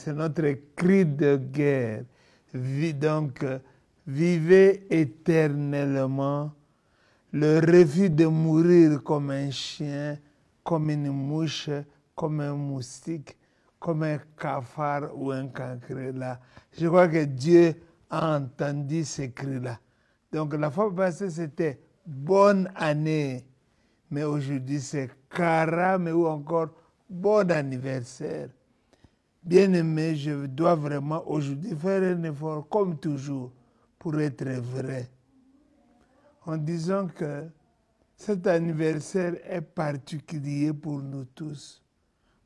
c'est notre cri de guerre. Donc, euh, vivez éternellement le refus de mourir comme un chien, comme une mouche, comme un moustique, comme un cafard ou un cancré. là. Je crois que Dieu a entendu ce cri-là. Donc la fois passée, c'était bonne année, mais aujourd'hui c'est mais ou encore bon anniversaire. Bien-aimé, je dois vraiment aujourd'hui faire un effort, comme toujours, pour être vrai. En disant que cet anniversaire est particulier pour nous tous.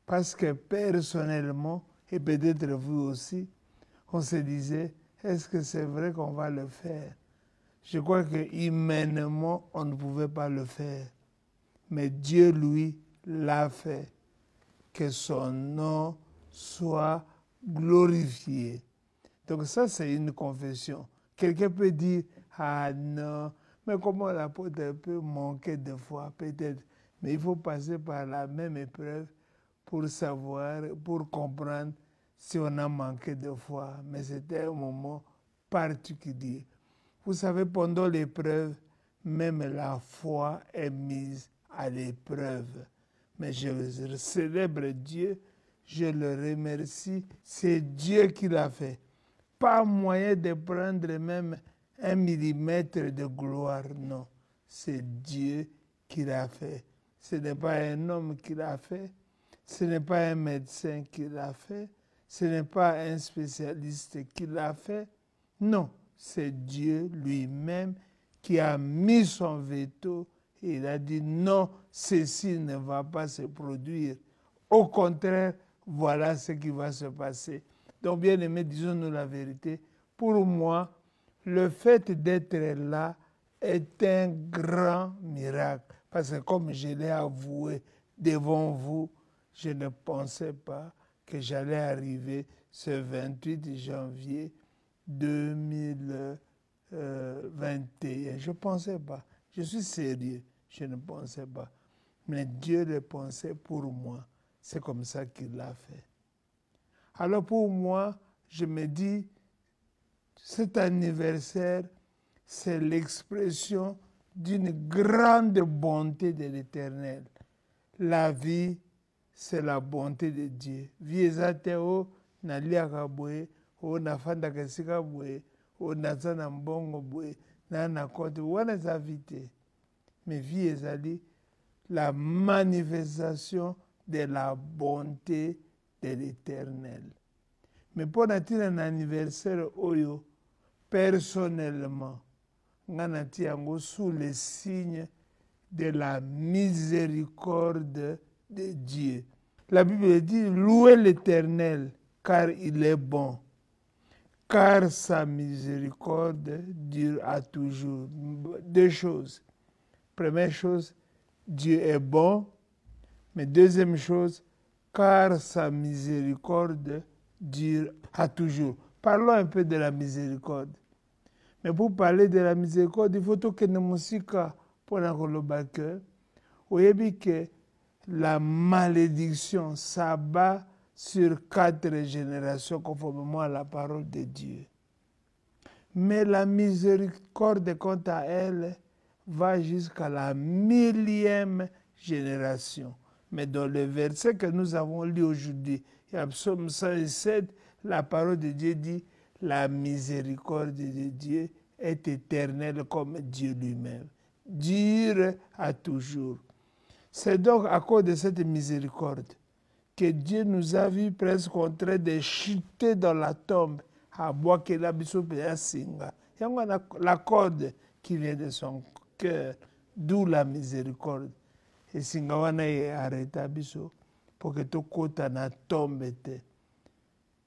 Parce que personnellement, et peut-être vous aussi, on se disait, est-ce que c'est vrai qu'on va le faire Je crois que humainement, on ne pouvait pas le faire. Mais Dieu, lui, l'a fait. Que son nom soit glorifié. Donc ça, c'est une confession. Quelqu'un peut dire, ah non, mais comment l'apôtre peut manquer de foi, peut-être. Mais il faut passer par la même épreuve pour savoir, pour comprendre si on a manqué de foi. Mais c'était un moment particulier. Vous savez, pendant l'épreuve, même la foi est mise à l'épreuve. Mais je célèbre Dieu je le remercie. C'est Dieu qui l'a fait. Pas moyen de prendre même un millimètre de gloire, non. C'est Dieu qui l'a fait. Ce n'est pas un homme qui l'a fait. Ce n'est pas un médecin qui l'a fait. Ce n'est pas un spécialiste qui l'a fait. Non, c'est Dieu lui-même qui a mis son veto et il a dit non, ceci ne va pas se produire. Au contraire, voilà ce qui va se passer. Donc, bien aimé, disons-nous la vérité. Pour moi, le fait d'être là est un grand miracle. Parce que comme je l'ai avoué devant vous, je ne pensais pas que j'allais arriver ce 28 janvier 2021. Je ne pensais pas. Je suis sérieux. Je ne pensais pas. Mais Dieu le pensait pour moi. C'est comme ça qu'il l'a fait. Alors pour moi, je me dis, cet anniversaire, c'est l'expression d'une grande bonté de l'Éternel. La vie, c'est la bonté de Dieu. Viezateo wana vie Mais la manifestation de la bonté de l'Éternel. pour ntina un anniversaire personnellement nous sous le signe de la miséricorde de dieu la bible dit louez l'éternel car il est bon car sa miséricorde dure à toujours deux choses première chose dieu est bon mais deuxième chose, car sa miséricorde dure à toujours. Parlons un peu de la miséricorde. Mais pour parler de la miséricorde, il faut que nous pour la oyebi que la malédiction s'abat sur quatre générations conformément à la parole de Dieu. Mais la miséricorde, quant à elle, va jusqu'à la millième génération. Mais dans le verset que nous avons lu aujourd'hui, il y a psaume 107, la parole de Dieu dit La miséricorde de Dieu est éternelle comme Dieu lui-même, dure à toujours. C'est donc à cause de cette miséricorde que Dieu nous a vu presque en train de chuter dans la tombe à Boakela la Singa. Il y a la corde qui vient de son cœur, d'où la miséricorde esinga wana earreta biso mpo ke tokota na tombe te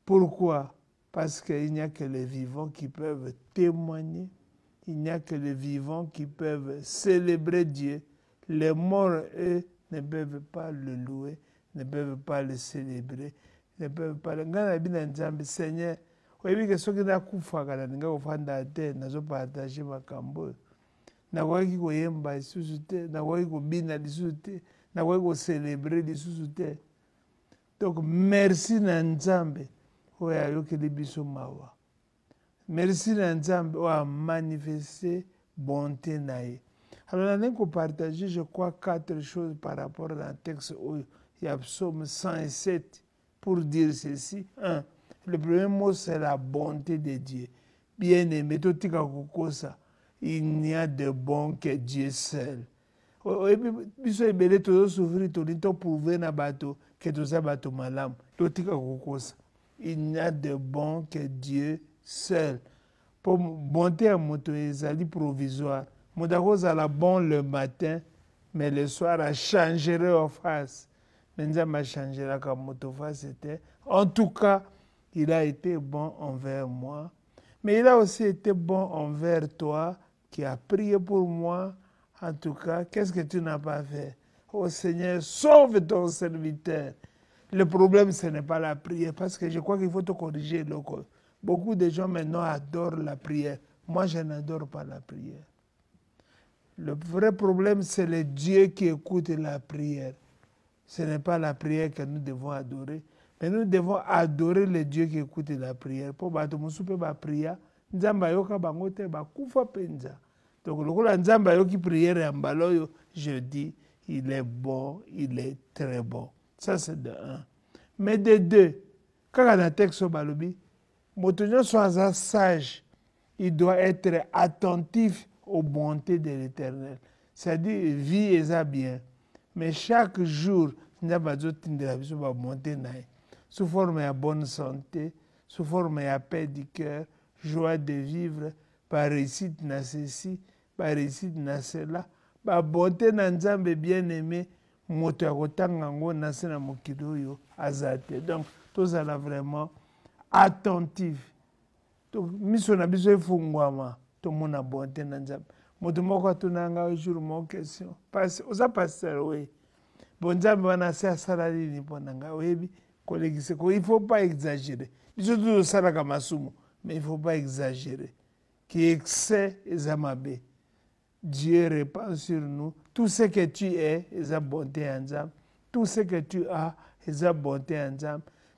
pourquoi parce que il n'y a que les vivants qui peuvent témoigner il n'y a que les vivants qui peuvent célébrer Dieu les morts eux ne peuvent pas le louer ne peuvent pas le célébrer ne peuvent pas ngai nayebi na nzambe seigneur oyebi ke soki nakufaka na ninga kofanda te nazopartage makambo oyo nakoki koyemba lisusu te nakoki kobina lisusu te nakoki kocelebre lisusu te donc merci na nzambe oyo ayokeli biso mawa merci na nzambe oyo amanifeste bonté na ye alors nandenge kopartage je crois quatre choses par rapport na texte oyo ya psaume 107 pour dire ceci 1 le premier mot c'est la bonté de dieu bien aimé totika kokosa il n'y a de bon que Dieu seul. Oh, oh, na bato bato kokosa il n'y a de bon que dieu seul Pour bonté ya moto ezali provisoire moto akozala bon le matin mais le soir changera en face ma nzambe achangelaka moto face en tout cas il a été bon envers moi mais il a aussi été bon envers toi qui a prié pour moi, en tout cas, qu'est-ce que tu n'as pas fait Oh Seigneur, sauve ton serviteur. Le problème, ce n'est pas la prière, parce que je crois qu'il faut te corriger. Loco. Beaucoup de gens maintenant adorent la prière. Moi, je n'adore pas la prière. Le vrai problème, c'est le Dieu qui écoute la prière. Ce n'est pas la prière que nous devons adorer, mais nous devons adorer le Dieu qui écoute la prière. Pour battre mon ma prière, nzambe ayoka bango te bakufa mpenza donc lokola nzambe ayoki priere ya mbala oyo je dis il est bon il est très bon ça c'est de un mais de deux kaka na texte oyo balobi moto nyonso aza sage il doit être attentif aux bontés de l'éternel c'est-à-dire vie eza bien mais chaque jour nzambe azotindela biso babonté na ye sous forme ya bonne santé sous forme ya paix du cœur joie de vivre paressite na ceci paressite na cela babonte na nzambe bien aimé moto ya kotanga yango na se na mokili oyo aza te donc tozala vraiment attentive miso na biso efungwama tomona bonte na nzambe moto moko atuna nga jour moko question oza paster oye bo nzambe wana se asala nini mpo na ngai oyebi kolekisa ko il faut pas exagérer biso tozosalaka masumu mais il ne faut pas exagérer. Qui excès Ezamabe. Dieu répand sur nous tout ce que tu es, a bonté Tout ce que tu as, Eza bonté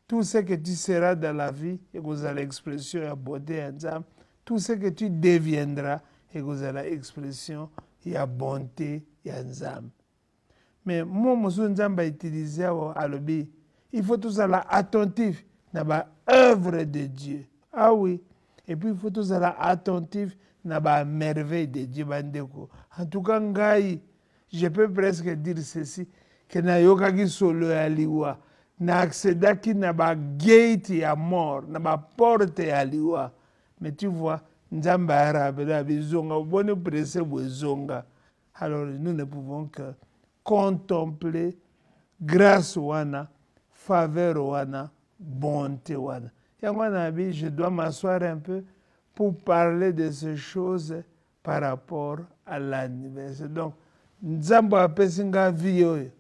Tout ce que tu seras dans la vie, et vous avez l'expression a bonté Tout ce que tu deviendras, et vous avez l'expression ya bonté Mais moi, je suis utilisé oh, à Il faut tout ça attentif dans l'œuvre de Dieu. Ah oui. Et puis, il faut tous être attentifs à la merveille de Dieu. En tout cas, je peux presque dire ceci que nayokaki solo ya liwa naaksedaki na gate ya mort na porte ya liwa mais tu vois nzambe arabela bizonga bobone presse bozonga alors nous ne pouvons que contempler grâce wana faveur wana bonté wana yango wana nabi je dois m'asseoir un peu pour parler de ces choses par rapport à l'anniversaire donc nzambe apesi nga vie oyo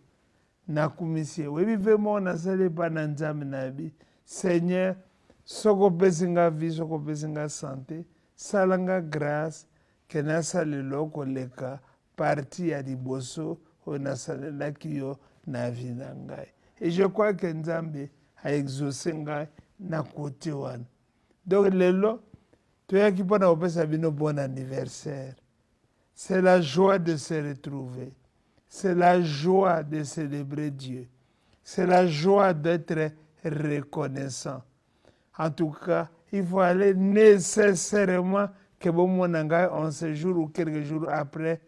nakumisi ye oyebi mpe moko nasali epai na nzambe na yebi seigneur soki opesi nga vie soki opesi nga sante sala nga grâce ke nasala eloko koleka parti ya liboso oyo nasalelaki yo na vie na ngai e je crois ke nzambe aexauce ngai na wana donc lelo toyaki mpo na kopesa bon anniversaire c'est la joie de se retrouver c'est la joie de célébrer dieu c'est la joie d'être reconnaissant en tout cas il faut aller nécessairement que mon bomona en ce jour ou quelques jours après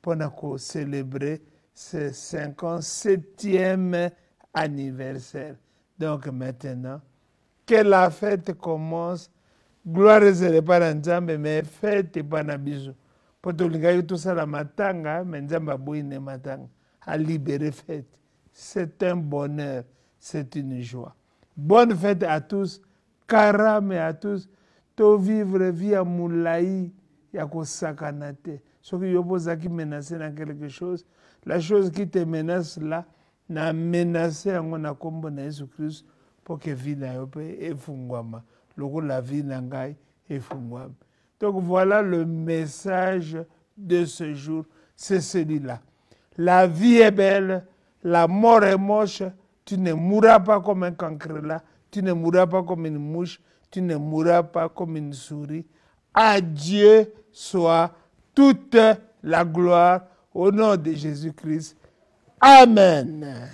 pour célébrer ce cinquante septième anniversaire donc maintenant que la fête commence gloire ezelepa na nzambe me fete tout na biso mpo tolingaki tosala matanga me nzambe aboyi nde matanga alibere fête, c'est un bonheur c'est une joie bonne fête à tous karame à tous vivre vie ya molai ya kosakana te soki yo mpo ozalaki menacé dans quelque chose la chose qui te menace là na menacé yango na nkombo na yesu pour que donc voilà le message de ce jour c'est celui-là la vie est belle la mort est moche tu ne mourras pas comme un cancre là tu ne mourras pas comme une mouche tu ne mourras pas comme une souris Adieu Dieu soit toute la gloire au nom de Jésus-Christ. Amen.